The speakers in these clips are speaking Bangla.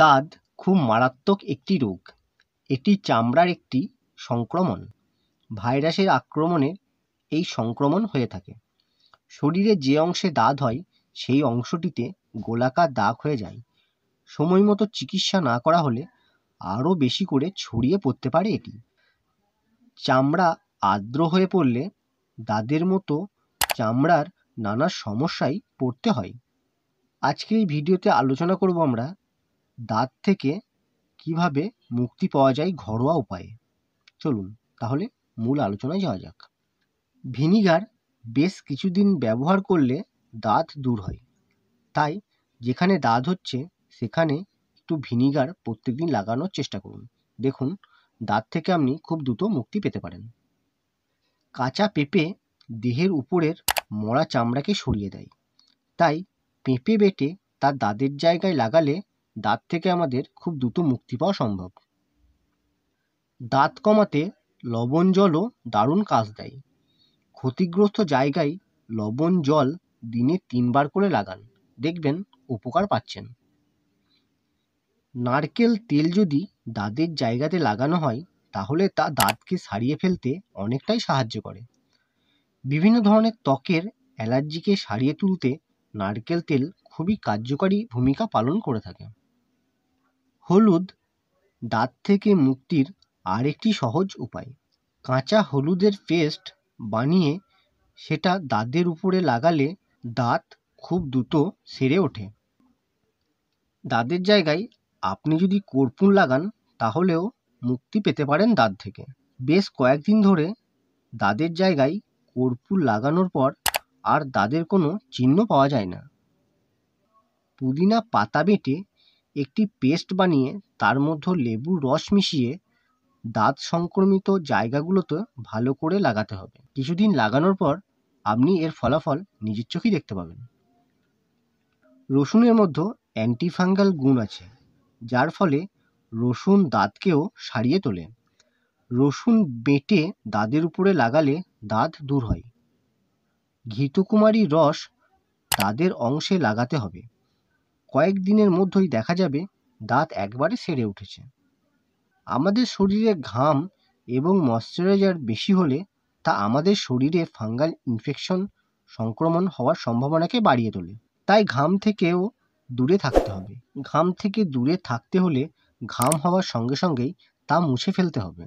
দাঁত খুব মারাত্মক একটি রোগ এটি চামড়ার একটি সংক্রমণ ভাইরাসের আক্রমণে এই সংক্রমণ হয়ে থাকে শরীরে যে অংশে দাঁত হয় সেই অংশটিতে গোলাকার দাগ হয়ে যায় সময় মতো চিকিৎসা না করা হলে আরও বেশি করে ছড়িয়ে পড়তে পারে এটি চামড়া আর্দ্র হয়ে পড়লে দাঁতের মতো চামড়ার নানা সমস্যায় পড়তে হয় আজকের এই ভিডিওতে আলোচনা করব আমরা দাঁত থেকে কীভাবে মুক্তি পাওয়া যায় ঘরোয়া উপায়ে চলুন তাহলে মূল আলোচনায় যাওয়া যাক ভিনিগার বেশ কিছুদিন ব্যবহার করলে দাঁত দূর হয় তাই যেখানে দাঁত হচ্ছে সেখানে একটু ভিনিগার প্রত্যেক দিন লাগানোর চেষ্টা করুন দেখুন দাঁত থেকে আপনি খুব দ্রুত মুক্তি পেতে পারেন কাঁচা পেঁপে দেহের উপরের মরা চামড়াকে সরিয়ে দেয় তাই পেঁপে বেটে তার দাঁতের জায়গায় লাগালে দাঁত থেকে আমাদের খুব দ্রুত মুক্তি পাওয়া সম্ভব দাঁত কমাতে লবণ জলও দারুণ কাজ দেয় ক্ষতিগ্রস্ত জায়গায় লবণ জল দিনে তিনবার করে লাগান দেখবেন উপকার পাচ্ছেন নারকেল তেল যদি দাঁতের জায়গাতে লাগানো হয় তাহলে তা দাঁতকে সারিয়ে ফেলতে অনেকটাই সাহায্য করে বিভিন্ন ধরনের ত্বকের অ্যালার্জিকে সারিয়ে তুলতে নারকেল তেল খুবই কার্যকরী ভূমিকা পালন করে থাকে হলুদ দাঁত থেকে মুক্তির আরেকটি সহজ উপায় কাঁচা হলুদের পেস্ট বানিয়ে সেটা দাঁতের উপরে লাগালে দাঁত খুব দ্রুত সেরে ওঠে দাঁতের জায়গায় আপনি যদি কর্পূর লাগান তাহলেও মুক্তি পেতে পারেন দাঁত থেকে বেশ কয়েকদিন ধরে দাঁতের জায়গায় কর্পূর লাগানোর পর আর দাঁতের কোনো চিহ্ন পাওয়া যায় না পুদিনা পাতা বেটে একটি পেস্ট বানিয়ে তার মধ্যে লেবুর রস মিশিয়ে দাঁত সংক্রমিত জায়গাগুলোতে ভালো করে লাগাতে হবে কিছুদিন লাগানোর পর আপনি এর ফলাফল নিজের চোখেই দেখতে পাবেন রসুনের মধ্যে অ্যান্টিফাঙ্গাল গুণ আছে যার ফলে রসুন দাঁতকেও সারিয়ে তোলে রসুন বেটে দাঁতের উপরে লাগালে দাঁত দূর হয় ঘৃতকুমারী রস দাঁতের অংশে লাগাতে হবে কয়েকদিনের মধ্যেই দেখা যাবে দাঁত একবারে সেরে উঠেছে আমাদের শরীরে ঘাম এবং ময়শ্চারাইজার বেশি হলে তা আমাদের শরীরে ফাঙ্গাল ইনফেকশন সংক্রমণ হওয়ার সম্ভাবনাকে বাড়িয়ে তোলে তাই ঘাম থেকেও দূরে থাকতে হবে ঘাম থেকে দূরে থাকতে হলে ঘাম হওয়ার সঙ্গে সঙ্গেই তা মুছে ফেলতে হবে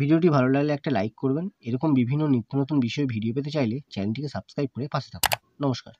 ভিডিওটি ভালো লাগলে একটা লাইক করবেন এরকম বিভিন্ন নিত্য নতুন বিষয়ে ভিডিও পেতে চাইলে চ্যানেলটিকে সাবস্ক্রাইব করে পাশে থাকুন নমস্কার